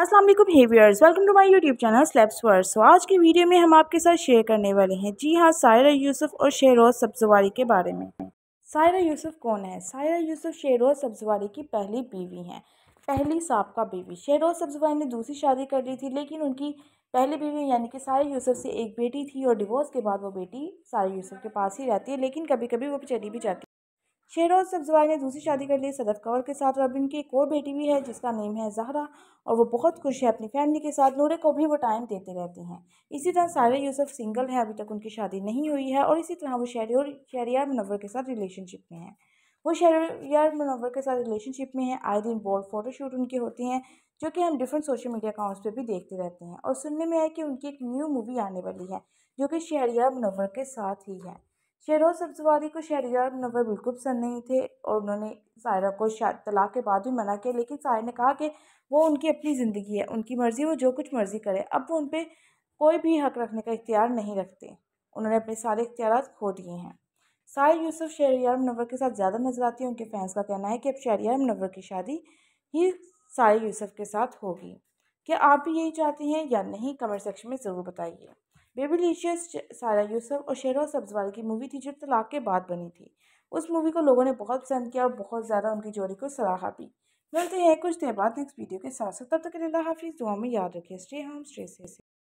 असलम हेवियर्स welcome to my YouTube channel स्लैप्स वर्स सो आज की वीडियो में हम आपके साथ शेयर करने वाले हैं जी हाँ सायरा यूसुफ और शेरोज़ सब्जवारी के बारे में सायरा यूसुफ कौन है सायरा यूसुफ शेरोज़ सब्जवारी की पहली बीवी हैं पहली सबका बीवी शेरोज़ सब्जवारी ने दूसरी शादी कर ली थी लेकिन उनकी पहली बीवी यानी कि सारे यूसुफ से एक बेटी थी और डिवोर्स के बाद वो बेटी सारे यूसुफ के पास ही रहती है लेकिन कभी कभी वो चली भी जाती है शेरोज सब्जवाई ने दूसरी शादी कर ली सदफ कंवर के साथ और इनकी एक और बेटी भी है जिसका नेम है जहरा और वो बहुत खुश है अपनी फैमिली के साथ नूरे को भी वो टाइम देते रहते हैं इसी तरह सारे यूसुफ सिंगल हैं अभी तक उनकी शादी नहीं हुई है और इसी तरह वो शहरी और शहरियार मनवर के साथ रिलेशनशिप में है वो शेरियार मनवर के साथ रिलेशनशिप में है आए दिन बॉल फोटोशूट उनकी होती हैं जो कि हम डिफरेंट सोशल मीडिया अकाउंट्स पर भी देखते रहते हैं और सुनने में है कि उनकी एक न्यू मूवी आने वाली है जो कि शहरियार मनवर के साथ ही है शेर सब्जवारी को शहरियार मुनवर बिल्कुल पसंद नहीं थे और उन्होंने सायरा को तलाक के बाद भी मना किया लेकिन सायरा ने कहा कि वो उनकी अपनी ज़िंदगी है उनकी मर्ज़ी वो जो कुछ मर्ज़ी करे अब वो उन पर कोई भी हक रखने का इख्तियार नहीं रखते उन्होंने अपने सारे इख्तियार खो दिए हैं सायर यूसुफ शहरियार मुनवर के साथ ज़्यादा नजर आती है उनके फैंस का कहना है कि अब शहरियार मुनवर की शादी ही सायर यूसुफ के साथ होगी क्या आप भी यही चाहती हैं या नहीं कमेंट सेक्शन में ज़रूर बताइए बेबीलिशियस सारा यूसुफ और शेरों सब्जवाल की मूवी थी जो तलाक के बाद बनी थी उस मूवी को लोगों ने बहुत पसंद किया और बहुत ज़्यादा उनकी जोड़ी को सराहा भी मिलते हैं कुछ देर बाद नेक्स्ट वीडियो के साथ साथ तब तक के लिए हाफिज़ दुआ में याद रखें स्टे हम स्ट्रेस से